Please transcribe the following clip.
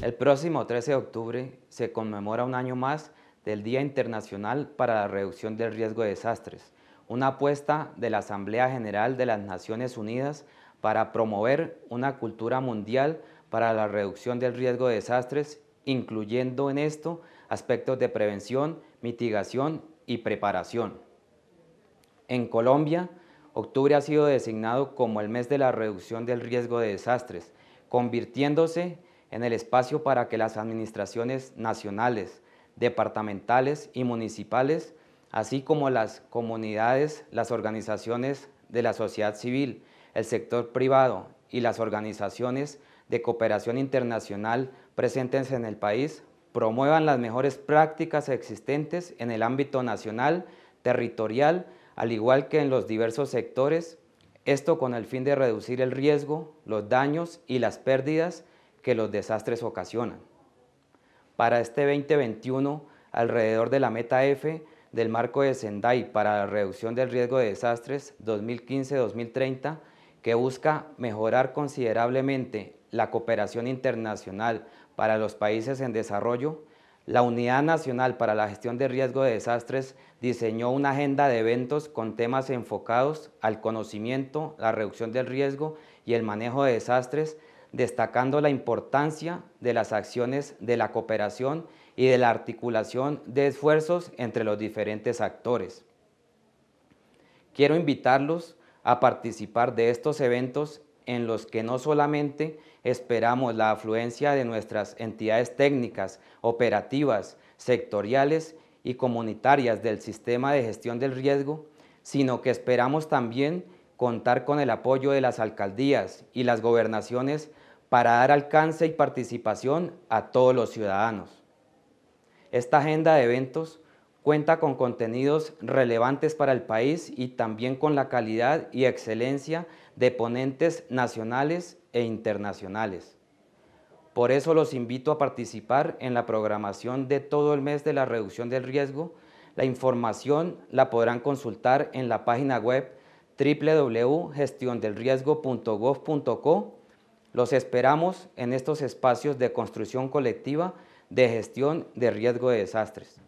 El próximo 13 de octubre se conmemora un año más del Día Internacional para la Reducción del Riesgo de Desastres, una apuesta de la Asamblea General de las Naciones Unidas para promover una cultura mundial para la reducción del riesgo de desastres, incluyendo en esto aspectos de prevención, mitigación y preparación. En Colombia, octubre ha sido designado como el mes de la reducción del riesgo de desastres, convirtiéndose en el espacio para que las administraciones nacionales, departamentales y municipales, así como las comunidades, las organizaciones de la sociedad civil, el sector privado y las organizaciones de cooperación internacional presentes en el país promuevan las mejores prácticas existentes en el ámbito nacional, territorial, al igual que en los diversos sectores, esto con el fin de reducir el riesgo, los daños y las pérdidas que los desastres ocasionan. Para este 2021, alrededor de la meta F del marco de Sendai para la reducción del riesgo de desastres 2015-2030, que busca mejorar considerablemente la cooperación internacional para los países en desarrollo, la Unidad Nacional para la Gestión de Riesgo de Desastres diseñó una agenda de eventos con temas enfocados al conocimiento, la reducción del riesgo y el manejo de desastres destacando la importancia de las acciones de la cooperación y de la articulación de esfuerzos entre los diferentes actores. Quiero invitarlos a participar de estos eventos en los que no solamente esperamos la afluencia de nuestras entidades técnicas, operativas, sectoriales y comunitarias del sistema de gestión del riesgo, sino que esperamos también contar con el apoyo de las alcaldías y las gobernaciones para dar alcance y participación a todos los ciudadanos. Esta agenda de eventos cuenta con contenidos relevantes para el país y también con la calidad y excelencia de ponentes nacionales e internacionales. Por eso los invito a participar en la programación de todo el mes de la reducción del riesgo. La información la podrán consultar en la página web www.gestiondelriesgo.gov.co. Los esperamos en estos espacios de construcción colectiva de gestión de riesgo de desastres.